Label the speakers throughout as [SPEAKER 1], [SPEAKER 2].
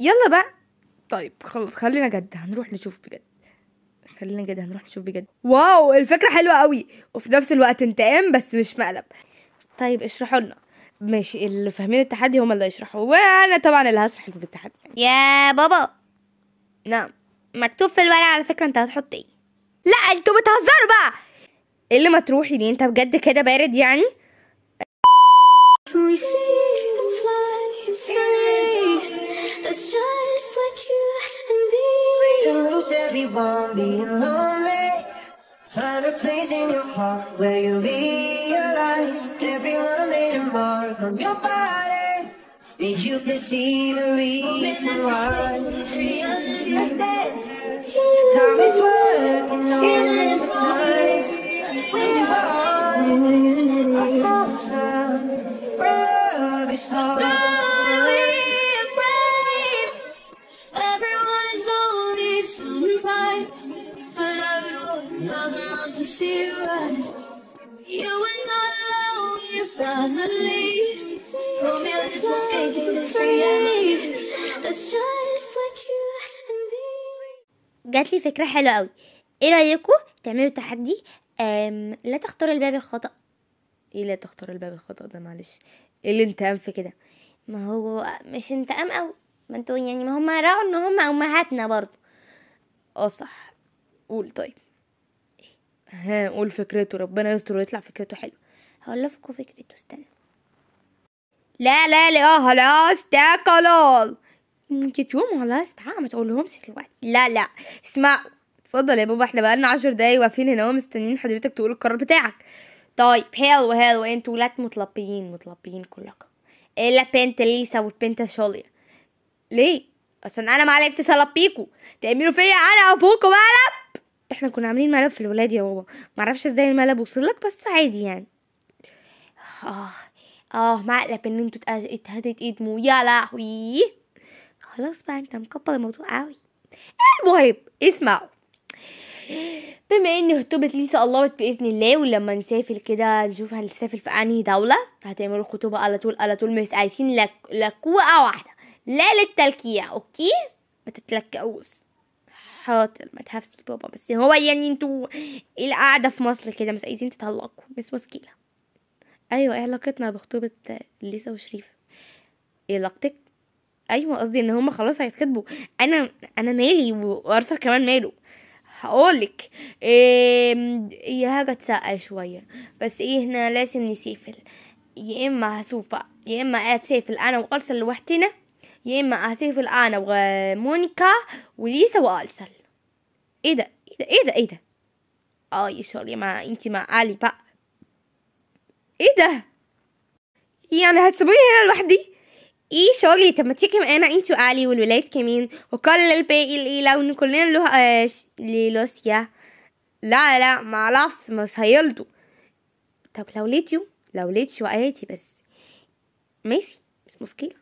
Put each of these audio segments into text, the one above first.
[SPEAKER 1] يلا بقى طيب خلاص خلينا جد هنروح نشوف بجد خلينا جد هنروح نشوف بجد واو الفكرة حلوة قوي وفي نفس الوقت انتقام بس مش مقلب طيب اشرحوا لنا ماشي اللي فاهمين التحدي هم اللي يشرحوا وانا طبعا اللي هشرح لكم التحدي يعني. يا بابا نعم مكتوب في الورقة على فكرة انت هتحط ايه لا انتوا بتهزروا بقى اللي ما تروحي ليه انت بجد كده بارد يعني anyone being lonely. Find a place in your heart where you realize every love made a mark on your body. And you can see the reason why. Like this, time is working on this time. We are our thoughts now. Love is hard. finally. Romeo That's just like you and me. جات لي فكرة حلوة قوي ايه رأيكم تعملوا تحدي لا تختاروا الباب الخطأ ايه لا تختاروا الباب الخطأ ده معلش ايه اللي انت في كده ما هو مش انت قام ما انتوا يعني ما هما راعوا ان هما امهاتنا برضو اه صح قول طيب ها قول فكرته ربنا يستر ويطلع فكرته حلوه هقول لكم فكرته استنى لا لا لا آه، خلاص ده قلال ممكن يوم خلاص بقى ما تقولهمش دلوقتي لا لا اسمع اتفضل يا بابا احنا بقالنا عشر دقايق واقفين هنا ومستنيين حضرتك تقول القرار بتاعك طيب حلو حلو انتوا ولاد متلبيين متلبيين كلكم الا إيه بنت ليسا والبنت شوليا ليه اصلا انا ما عليك تسلبيكوا تعملوا فيا انا ابوكوا مقلب احنا كنا عاملين مقلب في الولاد يا بابا معرفش ازاي المقلب وصلك بس عادي يعني اه اه معقلب ان انتوا اتهدت ايدمو يا لهوي خلاص بقى انت مكبر الموضوع قوي المهم اسمعوا بما ان خطوبه ليسا قربت باذن الله ولما نسافر كده نشوف هنسافر في انهي دولة هتعملوا خطوبة على طول على طول مش عايزين لك واحدة لا للتلكيع اوكي ما تتلكئوش حاضر ما تهفش بابا بس هو يعني انتوا القعدة في مصر كده مش عايزين تطلقوا مش مشكلة ايوه ايه علاقتنا بخطوبه ليسا وشريف ايه علاقتك ايوه قصدي ان هما خلاص هيتخطبوا انا انا مالي وارثر كمان ماله هقولك إيه يا حاجة تسأل شوية بس ايه هنا لازم نسيفل يا اما هسوف بقى يا اما هسيفل انا وارسل لوحدنا يا اما هسيفل انا ومونيكا وليسا وارسل إيه, ايه ده ايه ده ايه ده اه يا ما انتي مع علي بقى ايه ده يعني هتسيبوني هنا لوحدي ايه شغلي طب ما تيجي معانا انتي وعلي والولاد كمان وكل الباقي اللي إيه، لو كلنا له آه لوسيا لا لا معرفش ما هيرضوا طب لو ليتيو لو ليتش عادي بس ماشي مش مشكلة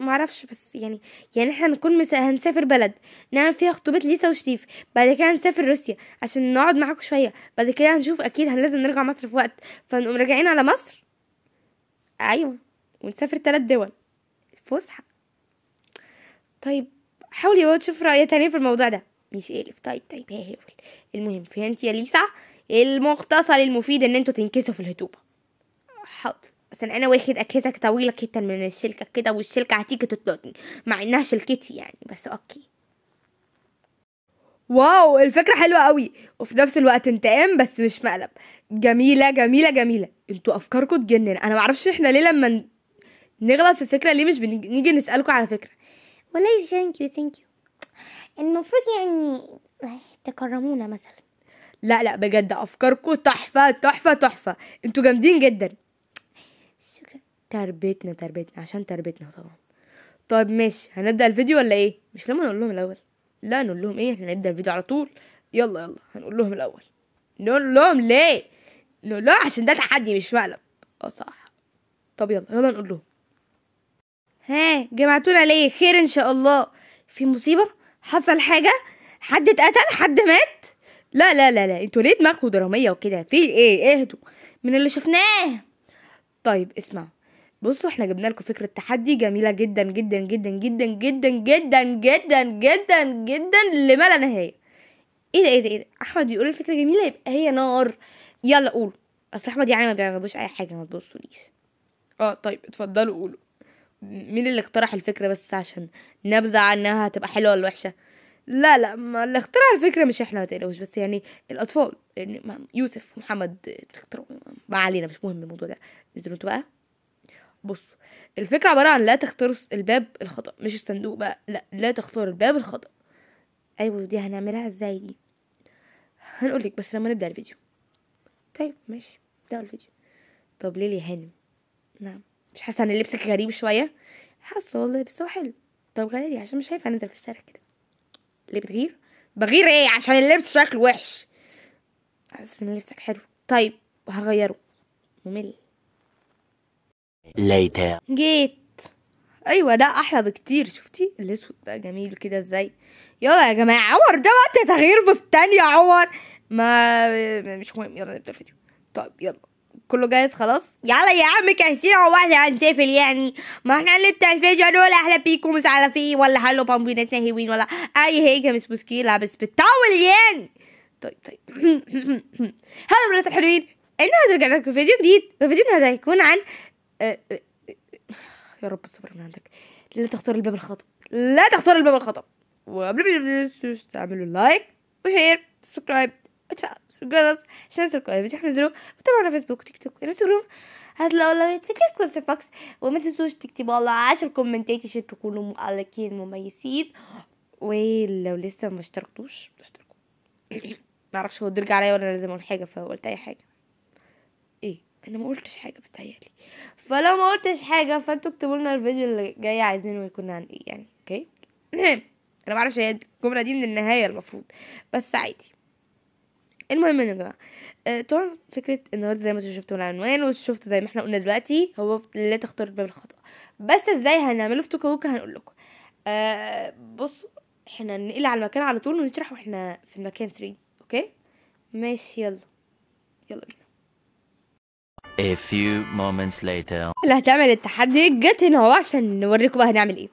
[SPEAKER 1] معرفش بس يعني يعني احنا هنكون مس... هنسافر بلد نعمل فيها خطوبة ليسا وشريف بعد كده هنسافر روسيا عشان نقعد معاكم شوية بعد كده هنشوف اكيد هنلازم نرجع مصر في وقت فنقوم راجعين على مصر ايوه ونسافر تلات دول فسحة طيب حاولي يا بابا تشوف رأي تاني في الموضوع ده مش قالب طيب طيب هاول المهم فهمتي يا ليسا المختصر المفيد ان انتوا تنكسوا في الهتوبه حاضر مثلا انا واخد اجهزه طويله جدا من الشركه كده والشركه هتيجي تطلقني مع انها شركتي يعني بس اوكي واو الفكره حلوه قوي وفي نفس الوقت انتقام بس مش مقلب جميله جميله جميله انتوا افكاركم تجنن انا معرفش احنا ليه لما نغلط في فكره ليه مش بنيجي نسالكم على فكره والله ثانك يو ثانك يو المفروض يعني تكرمونا مثلا لا لا بجد افكاركم تحفه تحفه تحفه انتوا جامدين جدا تربيتنا تربيتنا عشان تربيتنا طبعا طيب ماشي هنبدا الفيديو ولا ايه مش لما نقول لهم الاول لا نقول لهم ايه احنا نبدا الفيديو على طول يلا يلا هنقول لهم الاول نقول لهم ليه نقول لهم عشان ده تحدي مش مقلب اه صح طب يلا يلا نقول لهم ها جمعتونا ليه خير ان شاء الله في مصيبه حصل حاجه حد اتقتل حد مات لا لا لا لا انتوا ليه دماغكم دراميه وكده في ايه اهدوا من اللي شفناه طيب اسمعوا بصوا احنا جبنا لكم فكره تحدي جميله جدا جدا جدا جدا جدا جدا جدا جدا جدا لما لا نهايه ايه ده ايه ده ايه ده احمد يقول الفكره جميله يبقى هي نار يلا قول اصل احمد يعني ما بيعجبوش اي حاجه ما تبصوليش اه طيب اتفضلوا قولوا مين اللي اقترح الفكره بس عشان نبذه عنها هتبقى حلوه ولا وحشه لا لا ما اللي اخترع الفكره مش احنا ما تقلقوش بس يعني الاطفال يعني يوسف محمد ما علينا مش مهم الموضوع ده نزلوا انتوا بقى بص الفكرة عبارة عن لا تختار الباب الخطأ مش الصندوق بقى لا لا تختار الباب الخطأ ايوه دي هنعملها ازاي دي هنقولك بس لما نبدأ الفيديو طيب ماشي نبدا الفيديو طب ليه يا هانم نعم مش حاسه ان لبسك غريب شويه حاسه والله بس هو حلو طب غيري عشان مش هينفع انزل في الشارع كده ليه بتغير بغير ايه عشان اللبس شكله وحش حاسه ان لبسك حلو طيب هغيره ممل later جيت ايوه ده احلى بكتير شفتي الاسود بقى جميل كده ازاي يلا يا جماعه عور ده وقت تغيير فستان يا عور ما مش مهم يلا نبدا الفيديو طيب يلا كله جاهز خلاص يلا يا عم كاسين هو واحد هنسافر يعني ما احنا اللي بتاع الفيديو دول احنا بيكم مش عارف ايه ولا حلو بامبينات هيوين ولا اي هيجة مش مشكله بس بتطول يعني طيب طيب هلا بنات الحلوين النهارده رجعنا لكم فيديو جديد الفيديو النهارده هيكون عن أه، أه، أه، يا رب الصبر من عندك لا تختار الباب الخطأ لا تختار الباب الخطأ وقبل ما تنسوش تعملوا لايك وشير سبسكرايب وتفعلوا الجرس عشان يصلكوا اي فيديو نزلوه وتابعونا على فيسبوك تيك توك انستغرام هتلاقوا لايك في كيس كلوب سيفاكس وما تنسوش تكتبوا على 10 كومنتات عشان تكونوا مؤلقين مميزين ولو لسه ما اشتركتوش اشتركوا معرفش هو الدرج عليا ولا لازم اقول حاجه فقلت اي حاجه انا ما قلتش حاجه بتهيألي فلو ما قلتش حاجه فانتوا اكتبوا لنا الفيديو اللي جاي عايزينه يكون عن ايه يعني اوكي انا معرفش هي الجمله دي من النهايه المفروض بس عادي المهم يا جماعه آه، طبعا فكره النهارده زي ما انتوا شفتوا العنوان وشفتوا زي ما احنا قلنا دلوقتي هو لا تختار باب الخطا بس ازاي هنعمله في توكاوكا هنقول لكم أه بصوا احنا ننقل على المكان على طول ونشرح واحنا في المكان 3 دي اوكي ماشي يلا يلا بينا A few moments later. اللي هتعمل التحدي جت هنا اهو عشان نوريكم بقى هنعمل ايه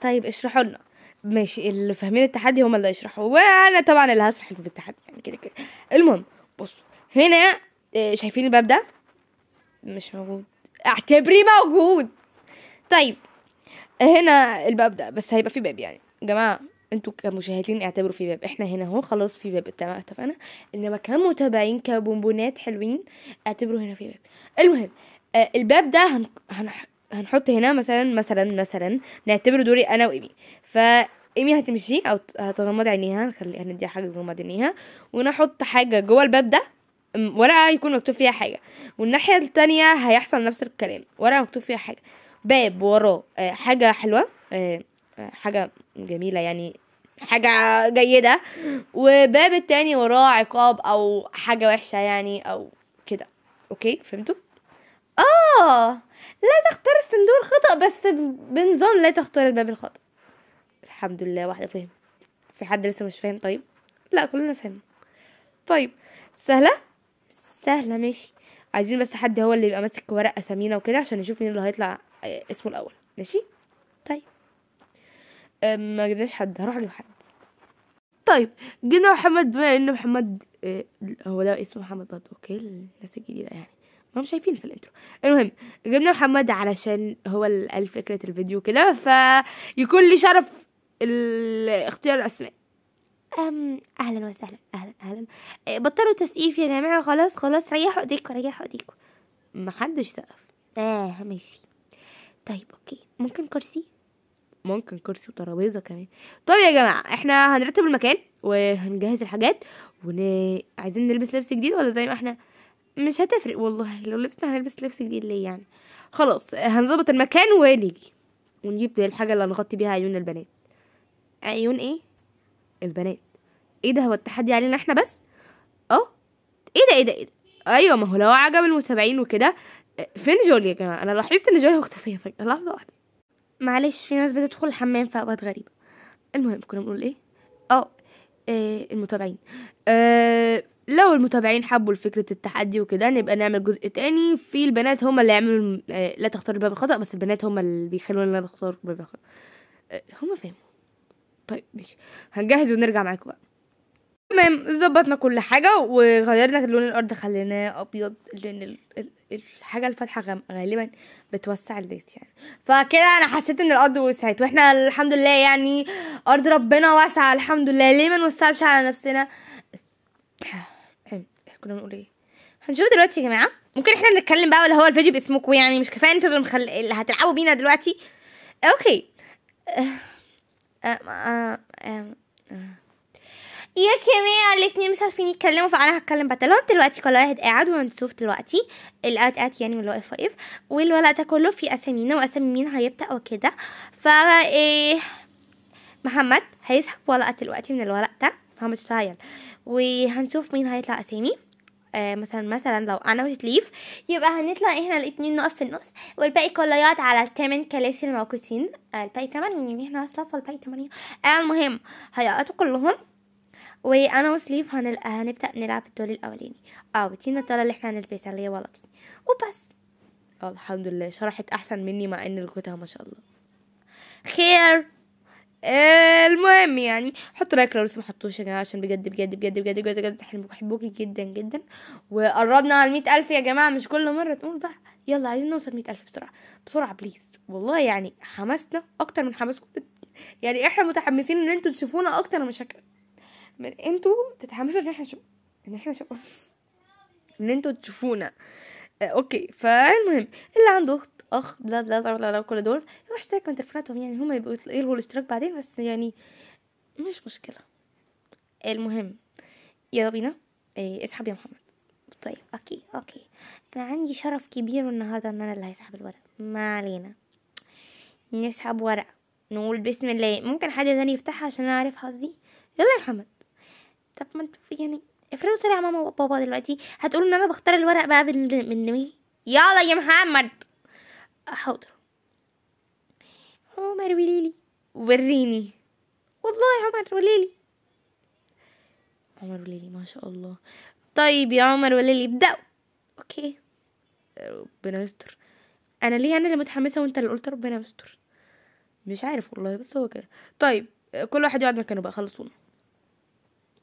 [SPEAKER 1] طيب اشرحوا لنا ماشي اللي فاهمين التحدي هم اللي يشرحوا وانا طبعا اللي هشرح لكم التحدي يعني كده كده المهم بصوا هنا آه، شايفين الباب ده مش موجود اعتبريه موجود طيب هنا الباب ده بس هيبقى فيه باب يعني جماعه انتوا كمشاهدين اعتبروا في باب احنا هنا اهو خلاص في باب اتفقنا انما كمتابعين كبونبونات حلوين اعتبروا هنا في باب المهم آه الباب ده هن... هن... هنحط هنا مثلا مثلا مثلا نعتبره دوري انا وايمي ف ايمي هتمشي او هتغمض عينيها هنخلي هنديها حاجه تغمض عينيها ونحط حاجه جوه الباب ده ورقه يكون مكتوب فيها حاجه والناحيه التانية هيحصل نفس الكلام ورقه مكتوب فيها حاجه باب وراه آه، حاجه حلوه آه، آه، حاجه جميلة يعني حاجة جيدة وباب التاني وراه عقاب أو حاجة وحشة يعني أو كده أوكي فهمتوا؟ آه لا تختار الصندوق الخطأ بس بنظام لا تختار الباب الخطأ الحمد لله واحدة فهم في حد لسه مش فاهم طيب؟ لا كلنا فهمنا طيب سهلة؟ سهلة ماشي عايزين بس حد هو اللي يبقى ماسك ورق أسامينا وكده عشان نشوف مين اللي هيطلع آه، اسمه الأول ماشي؟ ما جبناش حد هروح حد طيب جينا محمد بما ان محمد إيه هو ده اسمه محمد برضه اوكي الناس الجديده يعني ما هم شايفين في الانترو المهم جبنا محمد علشان هو اللي قال فكره الفيديو كده فيكون لي شرف اختيار الاسماء أم اهلا وسهلا اهلا اهلا آه، بطلوا تسقيف يا جماعه خلاص خلاص ريحوا ايديكم ريحوا ايديكم محدش سقف اه ماشي طيب اوكي ممكن كرسي ممكن كرسي وترابيزه كمان طيب يا جماعه احنا هنرتب المكان وهنجهز الحاجات ون عايزين نلبس لبس جديد ولا زي ما احنا مش هتفرق والله لو لبسنا هنلبس لبس جديد ليه يعني خلاص هنظبط المكان ونيجي ونجيب الحاجه اللي هنغطي بيها عيون البنات عيون ايه البنات ايه ده هو التحدي علينا احنا بس اه ايه ده ايه ده ايه ده ايوه ما هو لو عجب المتابعين وكده فين جوليا يا جماعه انا لاحظت ان جوليا مختفيه فجاه لحظه واحده معلش في ناس بتدخل الحمام في اوقات غريبه المهم كنا بنقول ايه اه, آه، المتابعين آه لو المتابعين حبوا فكرة التحدي وكده نبقى نعمل جزء تاني في البنات هما اللي يعملوا آه لا تختار الباب الخطأ بس البنات هما اللي بيخلونا لا نختار الباب الخطأ آه هما فاهموا طيب ماشي هنجهز ونرجع معاكم بقى تمام ظبطنا كل حاجة وغيرنا لون الأرض خليناه أبيض لأن الحاجة الفاتحة غالبا بتوسع البيت يعني فكده انا حسيت ان الارض وسعت واحنا الحمد لله يعني ارض ربنا واسعة الحمد لله ليه ما نوسعش على نفسنا كنا بنقول ايه هنشوف دلوقتي يا جماعة ممكن احنا نتكلم بقى ولا هو الفيديو باسمكم يعني مش كفاية انتوا اللي, مخل... اللي هتلعبوا بينا دلوقتي اوكي أه. أه. أه. أه. أه. أه. يا كمان الاثنين مش عارفين يتكلموا فانا هتكلم بدلهم دلوقتي كل واحد قاعد ومنسوف دلوقتي القاعد ات يعني واللي واقف واقف والورق ده كله في اسامينا واسامي مين هيبدا وكده فا ايه محمد هيسحب ورقه دلوقتي من الورق ده محمد سهيل وهنشوف مين هيطلع اسامي آه مثلا مثلا لو انا وتليف يبقى هنطلع احنا الاثنين نقف في النص والباقي كله يقعد على الثمان كراسي الموجودين آه الباقي ثمان يعني احنا اصلا في الباقي ثمانيه آه المهم هيقعدوا كلهم وانا وسليف هنل... هنبدا نلعب الدور الاولاني اه ودينا ترى اللي احنا هنلبسها اللي هي وبس اه الحمد لله شرحت احسن مني مع ان لقيتها ما شاء الله خير المهم يعني حطوا لايك لو لسه ما حطوش يا جماعه عشان بجد بجد بجد بجد بجد بجد احنا بحبوكي جدا جدا وقربنا على المية ألف يا جماعه مش كل مره تقول بقى يلا عايزين نوصل مية ألف بسرعه بسرعه بليز والله يعني حمسنا اكتر من حماسكم يعني احنا متحمسين ان انتوا تشوفونا اكتر من من انتوا تتحمسوا ان احنا شو... ان احنا شو... ان انتوا تشوفونا آه اوكي فالمهم اللي عنده اخت اخ بلا بلا بلا, بلا, كل دول يروح اشترك من تليفوناتهم يعني هما يبقوا يلغوا الاشتراك بعدين بس يعني مش مشكله المهم يلا بينا ايه اسحب يا محمد طيب اوكي اوكي انا عندي شرف كبير النهارده ان انا اللي هسحب الورق ما علينا نسحب ورقه نقول بسم الله ممكن حد تاني يفتحها عشان انا عارف حظي يلا يا محمد طب ما انتوا يعني افرضوا طلع ماما وبابا دلوقتي هتقولوا ان انا بختار الورق بقى من من دماغي يلا يا محمد حاضر عمر وليلي وريني والله عمر وليلي عمر وليلي ما شاء الله طيب يا عمر وليلي ابدأوا اوكي ربنا يستر انا ليه انا اللي متحمسه وانت اللي قلت ربنا يستر مش عارف والله بس هو كده طيب كل واحد يقعد مكانه بقى خلصونا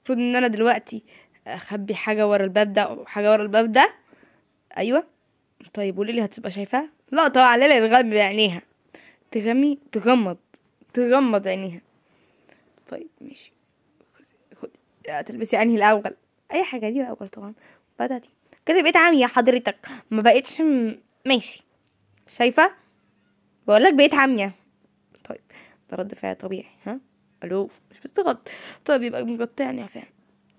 [SPEAKER 1] المفروض ان انا دلوقتي اخبي حاجه ورا الباب ده وحاجه ورا الباب ده ايوه طيب وليلي هتبقى شايفاها لا طبعا ليلى تغمض عينيها تغمي تغمض تغمض عينيها طيب ماشي خدي هتلبسي انهي الاول اي حاجه دي الاول طبعا بدأتي كده بقيت عامية حضرتك ما بقتش م... ماشي شايفه بقولك بقيت عاميه طيب ده رد فعل طبيعي ها الو مش بتتخض طيب يبقى مقطعني يا فاهم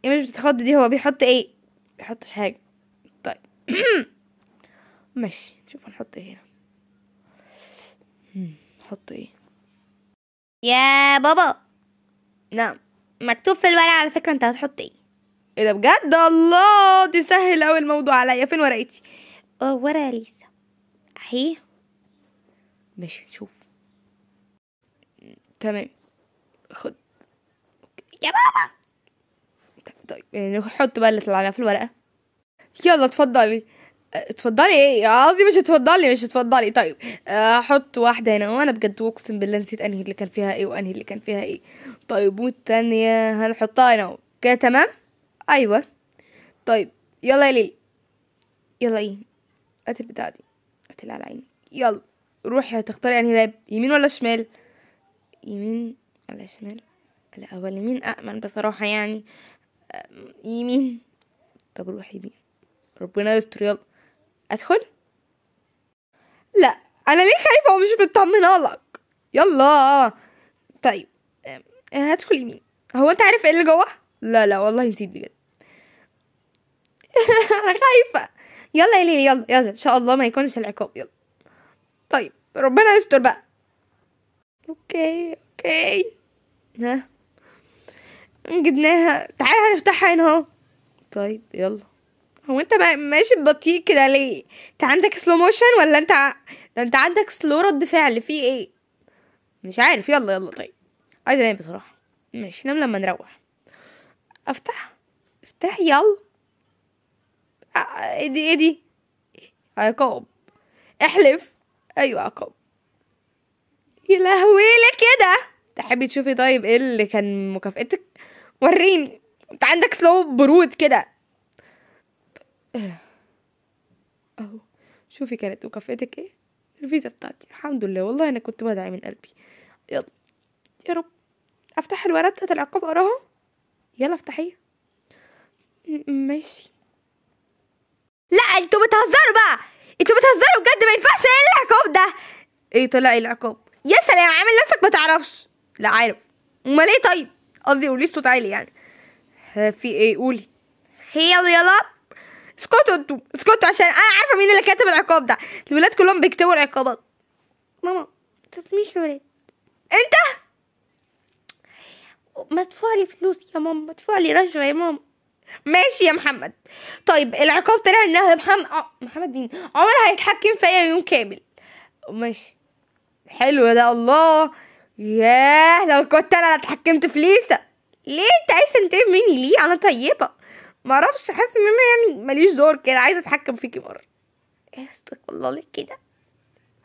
[SPEAKER 1] ايه مش بتتخض دي هو بيحط ايه بيحطش حاجه طيب ماشي نشوف هنحط ايه هنا نحط ايه يا بابا نعم مكتوب في الورقه على فكره انت هتحط ايه ايه ده بجد الله دي سهل اوي الموضوع عليا فين ورقتي اه ورقه ليسا اهي ماشي نشوف تمام خد يا بابا طيب،, طيب يعني حط بقى اللي طلع في الورقه يلا اتفضلي أه، اتفضلي ايه قصدي مش اتفضلي مش اتفضلي طيب احط أه، واحده هنا وانا بجد اقسم بالله نسيت انهي اللي كان فيها ايه وانهي اللي كان فيها ايه طيب والتانية هنحطها هنا كده تمام ايوه طيب يلا يا ليلي يلا ايه هات البتاعه دي هاتلي على عيني يلا روحي هتختاري انهي باب يمين ولا شمال يمين على شمال لا هو اليمين أأمن بصراحة يعني يمين طب روح يمين ربنا يستر يلا أدخل لا أنا ليه خايفة ومش مطمنة لك يلا طيب هدخل يمين هو أنت عارف إيه اللي جوه لا لا والله نسيت بجد أنا خايفة يلا يا ليلى يلا يلا إن شاء الله ما يكونش العقاب يلا طيب ربنا يستر بقى اوكي اوكي ها جبناها تعالى هنفتحها هنا اهو طيب يلا هو انت ماشي بطيء كده ليه انت عندك سلو موشن ولا انت ده انت عندك سلو رد فعل في ايه مش عارف يلا يلا طيب عايز انام بصراحه ماشي نام لما نروح افتح افتح يلا آه، ايه دي ايه دي عقاب احلف ايوه عقاب يا لهوي كده تحبي تشوفي طيب ايه اللي كان مكافأتك وريني انت عندك سلو برود كده اهو شوفي كانت مكافأتك ايه الفيزا بتاعتي الحمد لله والله انا كنت بدعي من قلبي يلا يا رب افتح الورقه بتاعت العقاب اقراها يلا افتحيها ماشي لا انتوا بتهزروا بقى انتوا بتهزروا بجد ما ينفعش ايه العقاب ده ايه طلع العقاب يا سلام عامل نفسك ما تعرفش لا عارف امال ايه طيب قصدي قولي بصوت عالي يعني في ايه قولي خير يلا اسكتوا انتوا اسكتوا عشان انا عارفه مين اللي كاتب العقاب ده الولاد كلهم بيكتبوا العقابات ماما تسميش الولاد انت ما لي فلوس يا ماما ما لي رشوه يا ماما ماشي يا محمد طيب العقاب طلع انها محمد آه، محمد مين عمر هيتحكم فيا يوم كامل ماشي حلو ده الله ياه لو كنت انا اللي اتحكمت في ليسا ليه انت عايز تنتقم مني ليه انا طيبه معرفش حاسه ان انا يعني ماليش دور كده عايزه اتحكم فيكي مره استغفر الله لك كده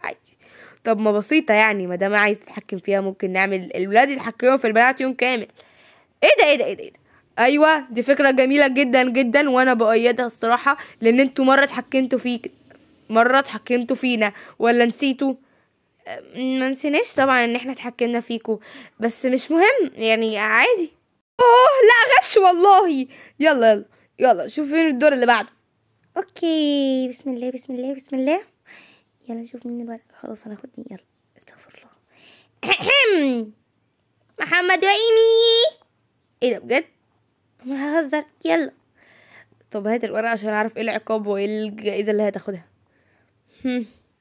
[SPEAKER 1] عادي طب ما بسيطه يعني ما دام عايز تتحكم فيها ممكن نعمل الولاد يتحكموا في البنات يوم كامل ايه ده ايه ده ايه ده, إيه ده؟ ايوه دي فكره جميله جدا جدا وانا بايدها الصراحه لان انتوا مره اتحكمتوا فيك مره اتحكمتوا فينا ولا نسيتوا ما نسيناش طبعا ان احنا اتحكمنا فيكم بس مش مهم يعني عادي اوه لا غش والله يلا يلا يلا شوف مين الدور اللي بعده اوكي بسم الله بسم الله بسم الله يلا نشوف مين الورق خلاص انا دي يلا استغفر الله محمد وإيمي ايه ده بجد انا ههزر يلا طب هات الورقه عشان اعرف ايه العقاب وايه الجائزه اللي هتاخدها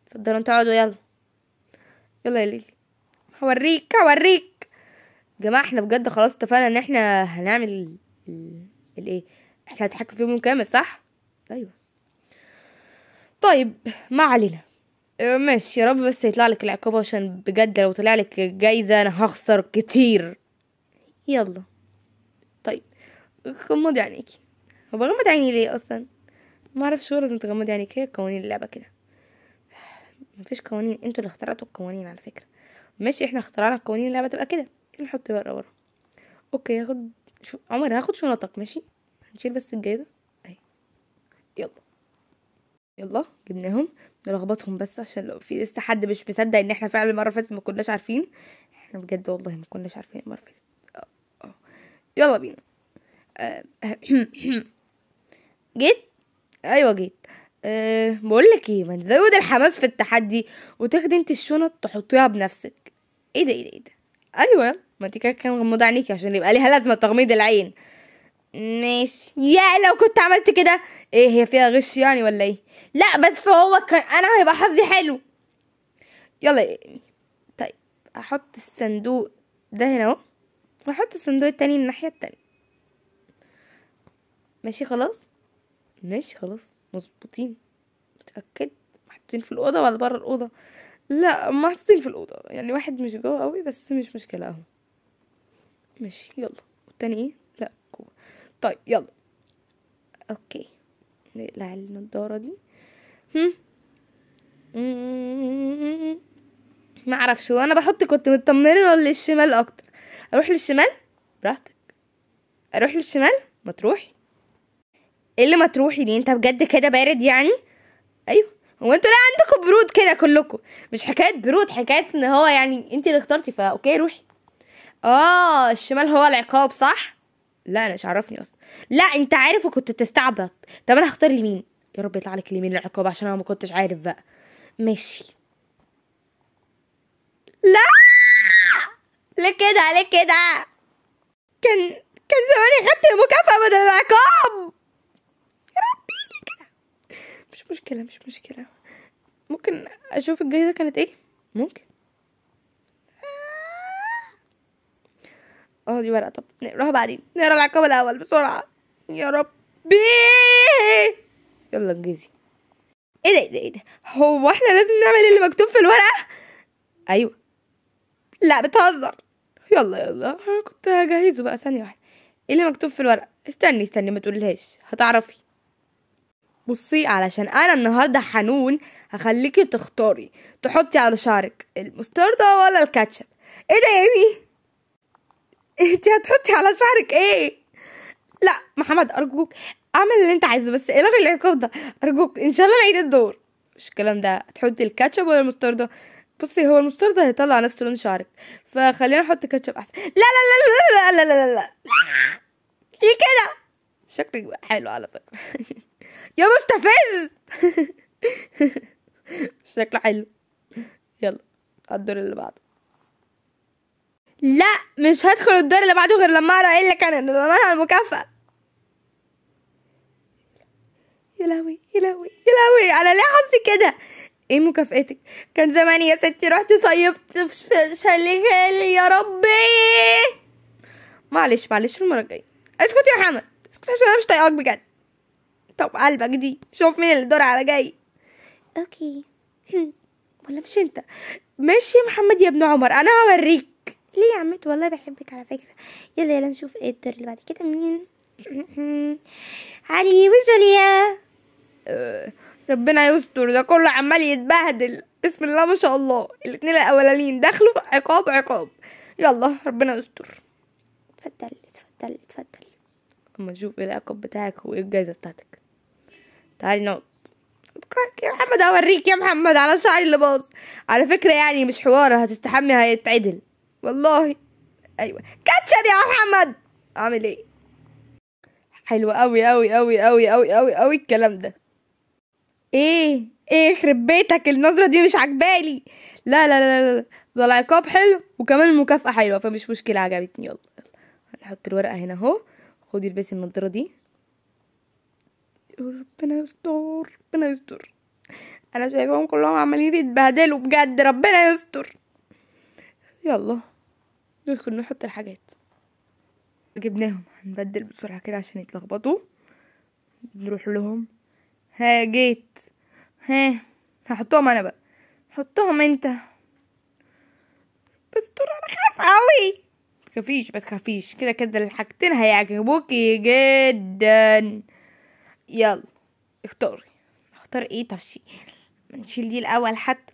[SPEAKER 1] اتفضلوا انتوا اقعدوا يلا يلا يا ليلي هوريك هوريك جماعة احنا بجد خلاص اتفقنا ان احنا هنعمل الايه احنا هنتحكم في يوم كامل صح ايوه طيب ما علينا آه، ماشي يا رب بس يطلع لك العقاب عشان بجد لو طلع لك جايزة انا هخسر كتير يلا طيب غمضي عينيكي هو بغمض عيني ليه اصلا ما اعرفش لازم تغمضي عينيك هي قوانين اللعبة كده مفيش قوانين انتوا اللي اخترعتوا القوانين على فكره ماشي احنا اخترعنا القوانين اللعبه تبقى كده نحط ورقة ورا اوكي هاخد شو... عمر هاخد شنطك ماشي هنشيل بس الجايزه اهي يلا يلا جبناهم نلخبطهم بس عشان لو في لسه حد مش مصدق ان احنا فعلا المره فاتت ما كناش عارفين احنا بجد والله ما كناش عارفين المره فاتت آه، آه. يلا بينا آه، جيت ايوه جيت أه بقولك ايه ما تزود الحماس في التحدي وتاخدي انت الشنط تحطيها بنفسك ايه ده ايه ده ايه ده ايوه ما انت كده كان غمض عينيكي عشان يبقى ليها لازمه تغميض العين ماشي يا لو كنت عملت كده ايه هي فيها غش يعني ولا ايه لا بس هو كان انا هيبقى حظي حلو يلا يا إيه. طيب احط الصندوق ده هنا اهو واحط الصندوق التاني الناحيه التانيه ماشي خلاص ماشي خلاص مظبوطين متاكد محطوطين في الاوضه ولا بره الاوضه لا محطوطين في الاوضه يعني واحد مش جوه قوي بس مش مشكله اهو ماشي يلا والتاني ايه لا جوه طيب يلا اوكي نقلع النضاره دي هم ما اعرفش وانا بحط كنت مطمنه ولا الشمال اكتر اروح للشمال براحتك اروح للشمال ما تروحي ايه اللي ما تروحي ليه انت بجد كده بارد يعني ايوه هو انتوا لا عندكم برود كده كلكم مش حكايه برود حكايه ان هو يعني انت اللي اخترتي فا اوكي روحي اه الشمال هو العقاب صح لا انا مش عرفني اصلا لا انت عارف وكنت تستعبط طب انا هختار اليمين يا رب يطلع لك اليمين العقاب عشان انا ما كنتش عارف بقى ماشي لا ليه كده ليه كده كان كان زماني خدت المكافأة بدل العقاب مش مشكلة مش مشكلة ممكن أشوف الجايزة كانت ايه ممكن اه دي ورقة طب نقراها بعدين نقرا العقاب الأول بسرعة يا ربي يلا انجزي ايه ده ايه ده ايه ده هو احنا لازم نعمل اللي مكتوب في الورقة ايوه لا بتهزر يلا يلا انا كنت هجهزه بقى ثانية واحدة ايه اللي مكتوب في الورقة استني استني ما تقولهاش هتعرفي بصي علشان انا النهارده حنون هخليكي تختاري تحطي على شعرك المستردة ولا الكاتشب ايه ده يا امي انتي هتحطي على شعرك ايه لا محمد ارجوك اعمل اللي انت عايزه بس الغي العقاب ده ارجوك ان شاء الله نعيد الدور مش الكلام ده تحطي الكاتشب ولا المستردة بصي هو المستردة هيطلع نفس لون شعرك فخلينا نحط كاتشب احسن لا لا لا لا لا لا لا لا لا ايه كده شكلك حلو على فكره يا مستفز شكله حلو يلا الدور اللي بعده لا مش هدخل الدور اللي بعده غير لما اقرا ايه اللي كان ضمانها المكافأة يا لهوي يا لهوي يا لهوي انا ليه حظي كده ايه مكافأتك كان زماني يا ستي رحت صيفت في شاليه غالي يا ربي معلش معلش المره الجايه اسكت يا حمد اسكت عشان انا مش طايقاك بجد طب قلبك دي شوف مين اللي دور على جاي اوكي ولا مش انت ماشي يا محمد يا ابن عمر انا هوريك ليه يا عمت والله بحبك على فكره يلا يلا نشوف ايه الدور اللي بعد كده مين علي وجوليا أه، ربنا يستر ده كله عمال يتبهدل بسم الله ما شاء الله الاتنين الاولانيين دخلوا عقاب عقاب يلا ربنا يستر اتفضل اتفضل اتفضل اما نشوف ايه العقاب بتاعك وايه الجايزه بتاعتك تعالي نقعد يا محمد اوريك يا محمد على شعري اللي باظ على فكره يعني مش حوار هتستحمي هيتعدل والله ايوه كاتشر يا محمد عامل ايه حلو قوي قوي قوي قوي قوي قوي قوي الكلام ده ايه ايه يخرب بيتك النظره دي مش عجبالي لا لا لا لا ده العقاب حلو وكمان المكافاه حلوه فمش مشكله عجبتني يلا يلا هنحط الورقه هنا اهو خدي البسي النضاره دي ربنا يستر ربنا يستر انا شايفاهم كلهم عمالين يتبهدلوا بجد ربنا يستر يلا ندخل نحط الحاجات جبناهم هنبدل بسرعه كده عشان يتلخبطوا نروح لهم ها جيت ها هحطهم انا بقى حطهم انت بس ترى انا خايف قوي متخافيش متخافيش كده كده الحاجتين هيعجبوكي جدا يلا اختاري اختار ايه طب نشيل دي الاول حتى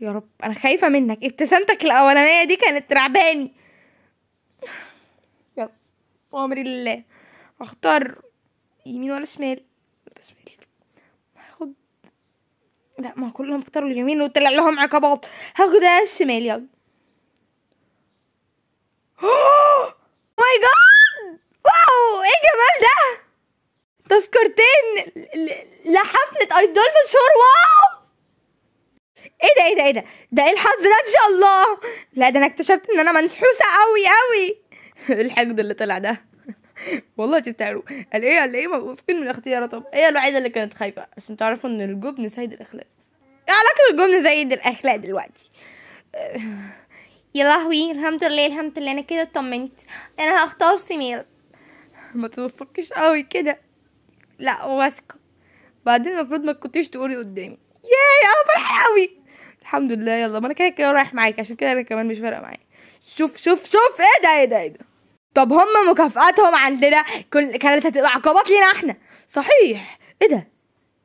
[SPEAKER 1] يا رب انا خايفه منك ابتسامتك الاولانيه دي كانت رعباني يلا امري لله اختار يمين ولا شمال ولا شمال هاخد لا ما كلهم اختاروا اليمين وطلع لهم عقابات هاخد الشمال يلا ماي جاد واو ايه الجمال ده تذكرتين لحفله ايدول مشهور واو ايه ده ايه ده ايه ده ده ايه الحظ ده ان شاء الله لا ده انا اكتشفت ان انا منحوسة قوي قوي الحقد اللي طلع ده والله تستاهلوا قال ايه قال ايه مبسوطين من الاختيار طب هي إيه الوحيده اللي كانت خايفه عشان تعرفوا ان الجبن سيد الاخلاق ايه علاقه الجبن سيد الاخلاق دلوقتي يا لهوي الحمد لله الحمد لله انا كده اطمنت انا هختار سميل ما توثقيش قوي كده لا واثقه بعدين المفروض ما كنتيش تقولي قدامي ياي انا فرحانه قوي الحمد لله يلا ما انا كده كده رايح معاك عشان كده انا كمان مش فارقه معايا شوف شوف شوف ايه ده ايه ده ايه ده طب هم مكافاتهم عندنا كل كانت هتبقى عقوبات لينا احنا صحيح ايه ده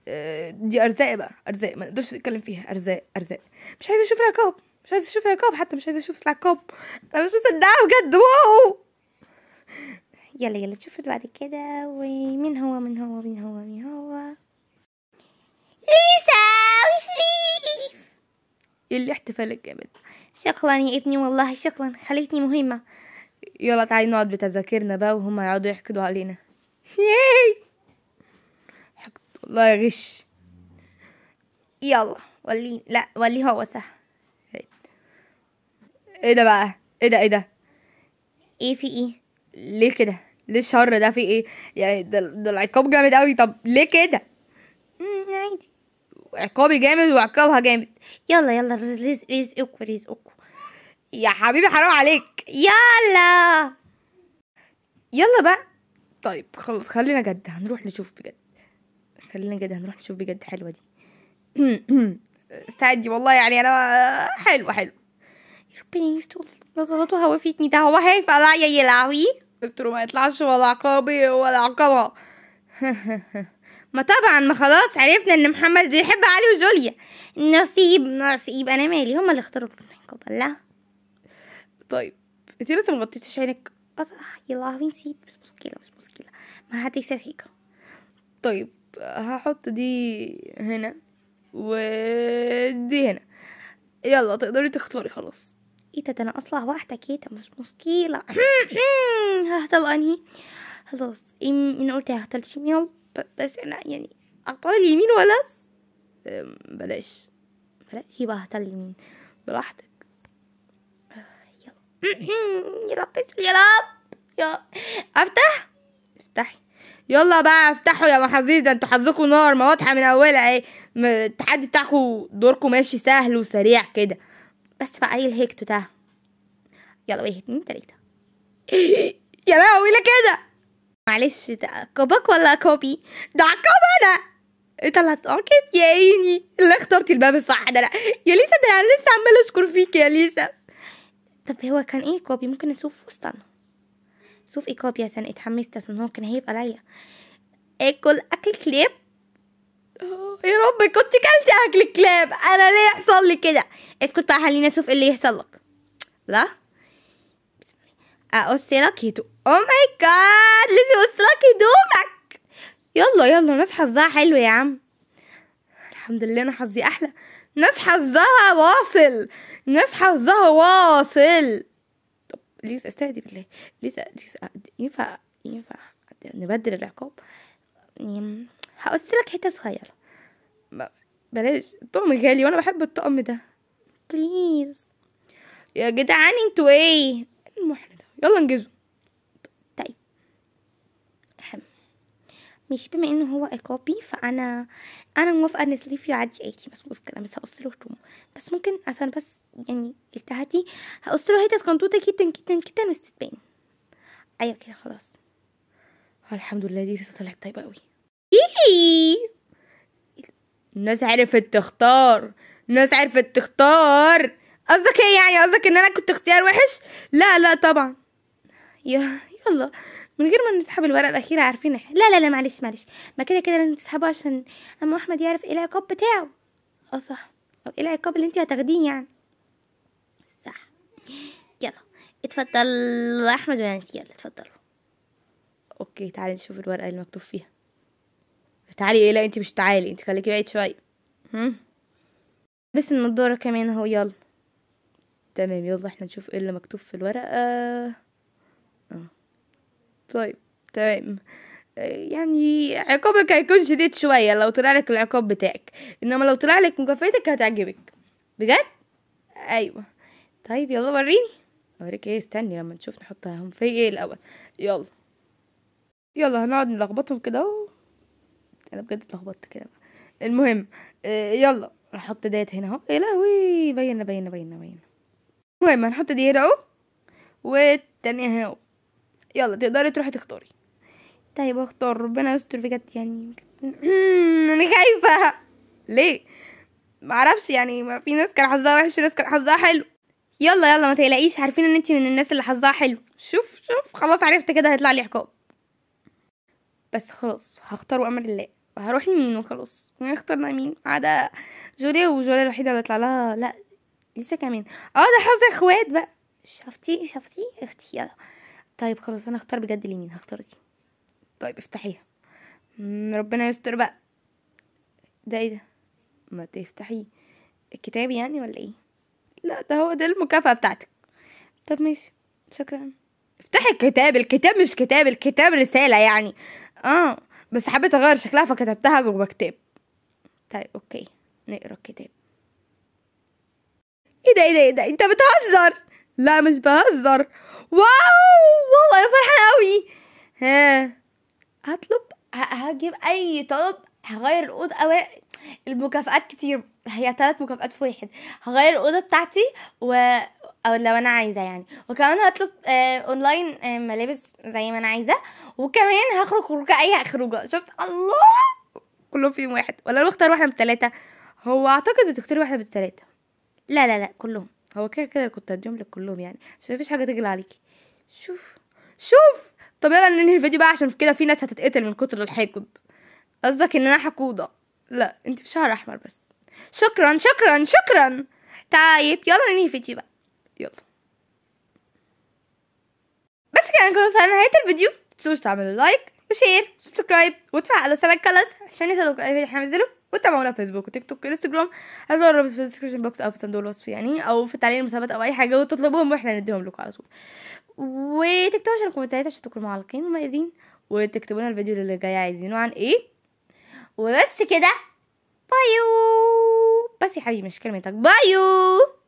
[SPEAKER 1] آه، دي ارزاق بقى ارزاق ما نقدرش نتكلم فيها ارزاق ارزاق مش عايزه اشوف العقاب مش عايزه اشوف العقاب حتى مش عايزه اشوف العقاب انا مش مصدقه بجد واو يلا يلا تشوفوا بعد كده ومين هو من هو من هو من هو ليسا وشريف يلي احتفالك جامد شكرا يا ابني والله شكرا خليتني مهمة يلا تعالي نقعد بتذاكرنا بقى وهم يقعدوا يحكدوا علينا ياي والله غش يلا ولي لا ولي هو صح ايه ده بقى ايه ده ايه ده ايه في ايه ليه كده ليه الشر ده في ايه يعني ده, العقاب جامد قوي طب ليه كده عادي عقابي جامد وعقابها جامد يلا يلا رزقكم رزقكم يا حبيبي حرام عليك يلا يلا بقى طيب خلاص خلينا جد هنروح نشوف بجد خلينا جد هنروح نشوف بجد حلوه دي استعدي والله يعني انا حلوه حلوه ربنا يستر نظراته هوفتني ده هو هيفقع يا لهوي قلت ما يطلعش ولا عقابي ولا عقابها ما طبعا ما خلاص عرفنا ان محمد بيحب علي وجوليا نصيب نصيب انا مالي هما اللي اختاروا الفلامينجو لا طيب انتي لسه ما غطيتيش عينك اصح يلا نسيت مش مشكله مش مشكله ما هتكسب طيب هحط دي هنا ودي هنا يلا تقدري تختاري خلاص ايه ده انا اصلا واحده كده مش مشكله ههطل انهي خلاص انا قلت ههطل شمال بس انا يعني اختار اليمين ولا بلاش بلاش يبقى ههطل اليمين براحتك يلا يا رب يا رب يا افتح افتحي يلا بقى افتحوا يا محاذير ده انتوا حظكم نار ما واضحه من اولها ايه التحدي بتاعكم دوركم ماشي سهل وسريع كده بس بقى ايه تتاه ده يلا واحد اتنين تلاتة يا لهوي كده معلش ده كوبك ولا كوبي ده عقاب انا طلعت إيه عقاب يا عيني اللي اخترتي الباب الصح ده لا يا ليسا ده انا لسه عمال اشكر فيك يا ليسا طب هو كان ايه كوبي ممكن نشوف فستان شوف ايه كوبي عشان اتحمست عشان هو كان هيبقى عليا اكل اكل كليب يا رب كنت كلت اكل الكلاب انا ليه يحصل لي كده اسكت بقى خليني اشوف إيه اللي يحصل لك لا اقص لك هدوء او ماي جاد لازم اقص لك هدومك يلا يلا ناس حظها حلو يا عم الحمد لله انا حظي احلى ناس حظها واصل ناس حظها واصل طب ليه استهدي بالله ليه ينفع ينفع نبدل العقاب هقصلك حته صغيره بلاش الطقم غالي وانا بحب الطقم ده بليز يا جدعان انتوا ايه المحن ده يلا انجزوا طيب اهم مش بما انه هو الكوبي فانا انا موافقه ان سليف يعدي ايتي بس بص كده بس هقص له هدومه بس ممكن عشان بس يعني التهدي هقص له حته قنطوطه جدا جدا جدا بس تبان ايوه كده خلاص الحمد لله دي لسه طلعت طيبه قوي إيه. الناس عرفت تختار الناس عرفت تختار قصدك ايه يعني قصدك ان انا كنت اختيار وحش لا لا طبعا يا يلا من غير ما نسحب الورقه الاخيره عارفين احنا لا لا لا معلش معلش ما كده كده لازم تسحبه عشان اما احمد يعرف ايه العقاب بتاعه اه صح او ايه العقاب اللي انت هتاخديه يعني صح يلا اتفضل احمد ونانسي يلا اتفضلوا اوكي تعالي نشوف الورقه اللي مكتوب فيها تعالي ايه لا انت مش تعالي انت خليكي بعيد شويه بس النضاره كمان اهو يلا تمام يلا احنا نشوف ايه اللي مكتوب في الورقه آه. اه طيب تمام يعني عقابك هيكون شديد شوية لو طلع لك العقاب بتاعك انما لو طلع لك مكافأتك هتعجبك بجد ايوه طيب يلا وريني اوريك ايه استني لما نشوف هم في ايه الاول يلا يلا هنقعد نلخبطهم كده انا بجد اتلخبطت كده المهم آه، يلا هحط ديت هنا اهو يا لهوي بينا بينا بينا بينا المهم هنحط دي هنا اهو والتانية هنا اهو يلا تقدري تروحي تختاري طيب اختار ربنا يستر بجد يعني انا خايفة ليه معرفش يعني ما في ناس كان حظها وحش وناس كان حظها حلو يلا يلا ما تقلقيش عارفين ان انتي من الناس اللي حظها حلو شوف شوف خلاص عرفت كده هيطلع لي عقاب بس خلاص هختار وامر الله هروح يمين وخلاص اخترنا يمين عدا جوليا وجوليا الوحيده اللي طلع لها لا لسه كمان اه ده حظ اخوات بقى شفتي شفتي اختي يلا طيب خلاص انا هختار بجد اليمين هختار دي طيب افتحيها ربنا يستر بقى ده ايه ده ما تفتحي الكتاب يعني ولا ايه لا ده هو ده المكافأة بتاعتك طب ماشي شكرا افتحي الكتاب الكتاب مش كتاب الكتاب رسالة يعني اه بس حبيت اغير شكلها فكتبتها جوه كتاب طيب اوكي نقرا الكتاب ايه ده ايه ده ايه ده انت بتهزر لا مش بهزر واو واو انا فرحانه قوي ها هطلب هجيب اي طلب هغير الاوضه او المكافآت كتير هي ثلاث مكافآت في واحد هغير الاوضه بتاعتي و او لو انا عايزه يعني وكمان هطلب آه اونلاين آه ملابس زي ما انا عايزه وكمان هخرج خروجه اي خروجه شفت الله كلهم فيهم واحد ولا لو اختار واحده من الثلاثه هو اعتقد بتختاري واحده من الثلاثه لا لا لا كلهم هو كده كده كنت هديهم لك كلهم يعني عشان مفيش حاجه تجري عليكي شوف شوف طب يلا ننهي الفيديو بقى عشان كده في ناس هتتقتل من كتر الحقد قصدك ان انا حقوده لا انت مش شعر احمر بس شكرا شكرا شكرا طيب يلا ننهي فيديو بقى يلا بس كده نكون وصلنا نهاية الفيديو متنسوش تعملوا لايك وشير وسبسكرايب وتفعل على سبع كلاس عشان يصلك اي فيديو احنا بنزله وتابعونا فيسبوك وتيك توك وانستجرام الرابط في الديسكربشن بوكس او في صندوق الوصف يعني او في تعليق المسابقات او اي حاجه وتطلبوهم واحنا نديهم لكم على طول وتكتبوا عشان الكومنتات عشان تكونوا معلقين ومميزين وتكتبوا لنا الفيديو اللي جاي عايزينه عن ايه وبس كده بايو بس يا حبيبي مش كلمتك بايو